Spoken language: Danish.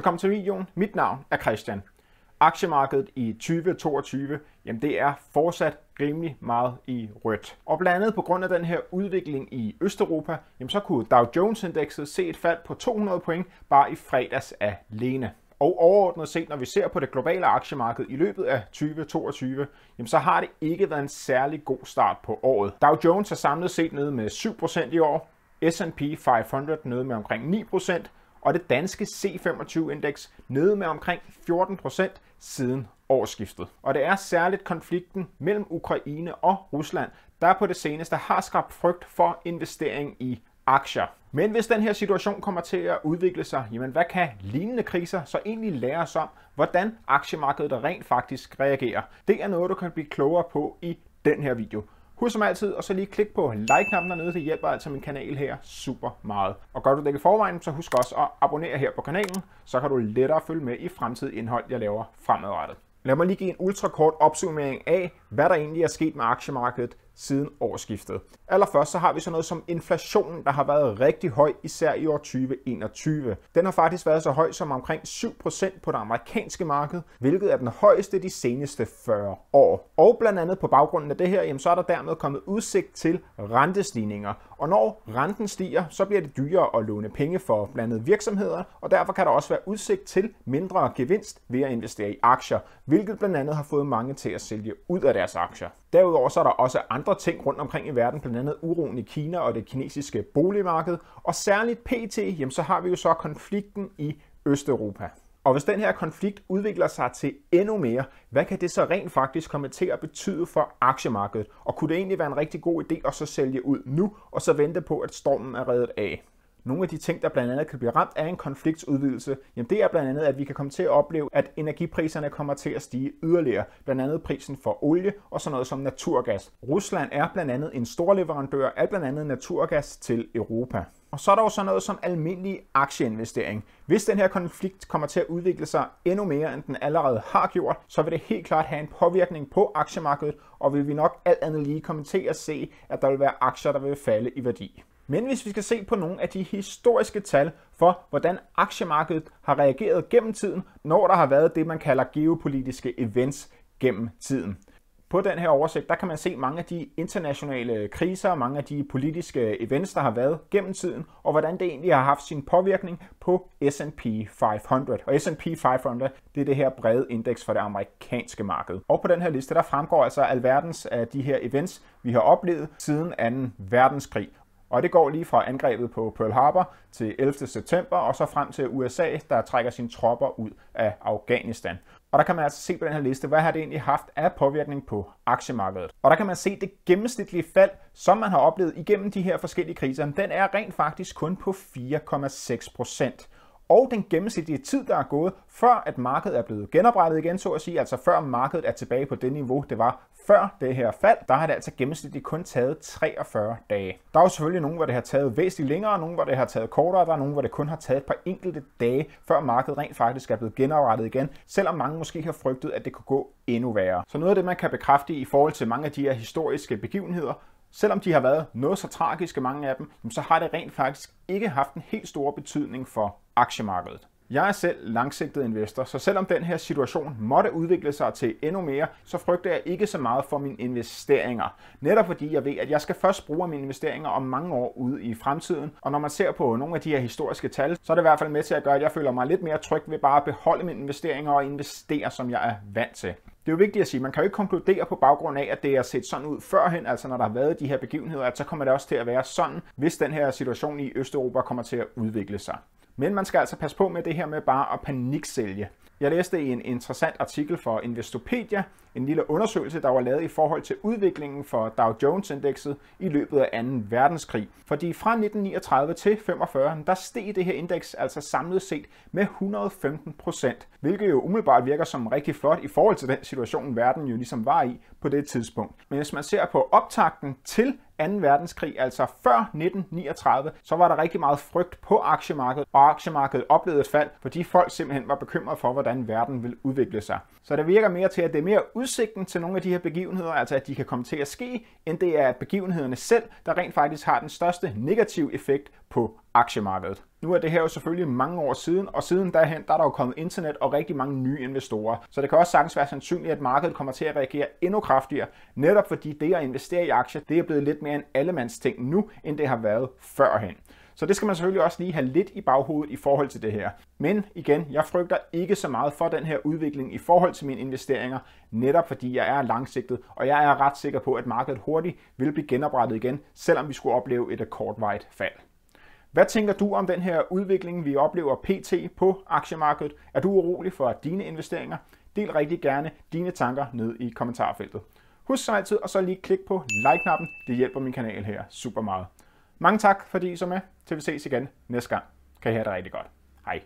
Velkommen til videoen. Mit navn er Christian. Aktiemarkedet i 2022, jamen det er fortsat rimelig meget i rødt. Og blandt andet på grund af den her udvikling i Østeuropa, jamen så kunne Dow Jones-indekset se et fald på 200 point bare i fredags alene. Og overordnet set, når vi ser på det globale aktiemarked i løbet af 2022, jamen så har det ikke været en særlig god start på året. Dow Jones er samlet set nede med 7% i år, S&P 500 nede med omkring 9%, og det danske C25-indeks nede med omkring 14% siden årsskiftet. Og det er særligt konflikten mellem Ukraine og Rusland, der på det seneste har skabt frygt for investering i aktier. Men hvis den her situation kommer til at udvikle sig, jamen hvad kan lignende kriser så egentlig lære os om, hvordan aktiemarkedet rent faktisk reagerer? Det er noget, du kan blive klogere på i den her video. Husk som altid, og så lige klik på like-knappen dernede, det hjælper altså min kanal her super meget. Og gør du det i forvejen, så husk også at abonnere her på kanalen, så kan du lettere følge med i fremtidig indhold, jeg laver fremadrettet. Lad mig lige give en ultrakort opsummering af, hvad der egentlig er sket med aktiemarkedet siden årsskiftet. Allerførst så har vi sådan noget som inflationen, der har været rigtig høj, især i år 2021. Den har faktisk været så høj som omkring 7% på det amerikanske marked, hvilket er den højeste de seneste 40 år. Og blandt andet på baggrunden af det her, jamen så er der dermed kommet udsigt til rentestigninger. Og når renten stiger, så bliver det dyrere at låne penge for blandt andet virksomheder, og derfor kan der også være udsigt til mindre gevinst ved at investere i aktier, hvilket blandt andet har fået mange til at sælge ud af deres aktier. Derudover så er der også andre ting rundt omkring i verden, blandt andet uroen i Kina og det kinesiske boligmarked, og særligt PT, jamen så har vi jo så konflikten i Østeuropa. Og hvis den her konflikt udvikler sig til endnu mere, hvad kan det så rent faktisk komme til at betyde for aktiemarkedet? Og kunne det egentlig være en rigtig god idé at så sælge ud nu, og så vente på, at stormen er reddet af? Nogle af de ting, der blandt andet kan blive ramt af en konfliktsudvidelse, jamen det er blandt andet, at vi kan komme til at opleve, at energipriserne kommer til at stige yderligere. Blandt andet prisen for olie og sådan noget som naturgas. Rusland er blandt andet en stor leverandør af blandt andet naturgas til Europa. Og så er der jo sådan noget som almindelig aktieinvestering. Hvis den her konflikt kommer til at udvikle sig endnu mere, end den allerede har gjort, så vil det helt klart have en påvirkning på aktiemarkedet, og vil vi nok alt andet lige komme til at se, at der vil være aktier, der vil falde i værdi. Men hvis vi skal se på nogle af de historiske tal for, hvordan aktiemarkedet har reageret gennem tiden, når der har været det, man kalder geopolitiske events gennem tiden. På den her oversigt, der kan man se mange af de internationale kriser, mange af de politiske events, der har været gennem tiden, og hvordan det egentlig har haft sin påvirkning på S&P 500. Og S&P 500, det er det her brede indeks for det amerikanske marked. Og på den her liste, der fremgår altså alverdens af de her events, vi har oplevet siden 2. verdenskrig. Og det går lige fra angrebet på Pearl Harbor til 11. september, og så frem til USA, der trækker sine tropper ud af Afghanistan. Og der kan man altså se på den her liste, hvad har det egentlig haft af påvirkning på aktiemarkedet. Og der kan man se det gennemsnitlige fald, som man har oplevet igennem de her forskellige kriser, den er rent faktisk kun på 4,6 procent og den gennemsnitlige tid, der er gået, før at markedet er blevet genoprettet igen, så at sige, altså før markedet er tilbage på det niveau, det var før det her fald, der har det altså gennemsnitligt kun taget 43 dage. Der er jo selvfølgelig nogen, hvor det har taget væsentligt længere, nogen, hvor det har taget kortere, der er nogen, hvor det kun har taget et par enkelte dage, før markedet rent faktisk er blevet genoprettet igen, selvom mange måske har frygtet, at det kunne gå endnu værre. Så noget af det, man kan bekræfte i forhold til mange af de her historiske begivenheder, Selvom de har været noget så tragiske, mange af dem, så har det rent faktisk ikke haft en helt stor betydning for aktiemarkedet. Jeg er selv langsigtet investor, så selvom den her situation måtte udvikle sig til endnu mere, så frygter jeg ikke så meget for mine investeringer. Netop fordi jeg ved, at jeg skal først bruge mine investeringer om mange år ude i fremtiden, og når man ser på nogle af de her historiske tal, så er det i hvert fald med til at gøre, at jeg føler mig lidt mere tryg ved bare at beholde mine investeringer og investere, som jeg er vant til det er jo vigtigt at sige, man kan jo ikke konkludere på baggrund af, at det er set sådan ud førhen, altså når der har været de her begivenheder, at så kommer det også til at være sådan, hvis den her situation i Østeuropa kommer til at udvikle sig. Men man skal altså passe på med det her med bare at paniksælge. Jeg læste en interessant artikel for Investopedia, en lille undersøgelse, der var lavet i forhold til udviklingen for Dow Jones-indekset i løbet af 2. verdenskrig. Fordi fra 1939 til 45, der steg det her indeks altså samlet set med 115 procent, hvilket jo umiddelbart virker som rigtig flot i forhold til den situation, verden jo ligesom var i på det tidspunkt. Men hvis man ser på optakten til 2. verdenskrig, altså før 1939, så var der rigtig meget frygt på aktiemarkedet, og aktiemarkedet oplevede et fald, fordi folk simpelthen var bekymrede for, hvordan verden ville udvikle sig. Så det virker mere til, at det er mere udsigten til nogle af de her begivenheder, altså at de kan komme til at ske, end det er begivenhederne selv, der rent faktisk har den største negative effekt på aktiemarkedet. Nu er det her jo selvfølgelig mange år siden, og siden derhen der er der jo kommet internet og rigtig mange nye investorer. Så det kan også sagtens være sandsynligt, at markedet kommer til at reagere endnu kraftigere, netop fordi det at investere i aktier, det er blevet lidt mere en allemandsting nu, end det har været førhen. Så det skal man selvfølgelig også lige have lidt i baghovedet i forhold til det her. Men igen, jeg frygter ikke så meget for den her udvikling i forhold til mine investeringer, netop fordi jeg er langsigtet, og jeg er ret sikker på, at markedet hurtigt vil blive genoprettet igen, selvom vi skulle opleve et kortvarigt fald. Hvad tænker du om den her udvikling, vi oplever pt. på aktiemarkedet? Er du urolig for dine investeringer? Del rigtig gerne dine tanker ned i kommentarfeltet. Husk så altid at så lige klikke på like-knappen. Det hjælper min kanal her super meget. Mange tak, fordi I så med, til vi ses igen næste gang. Kan I have det rigtig godt. Hej.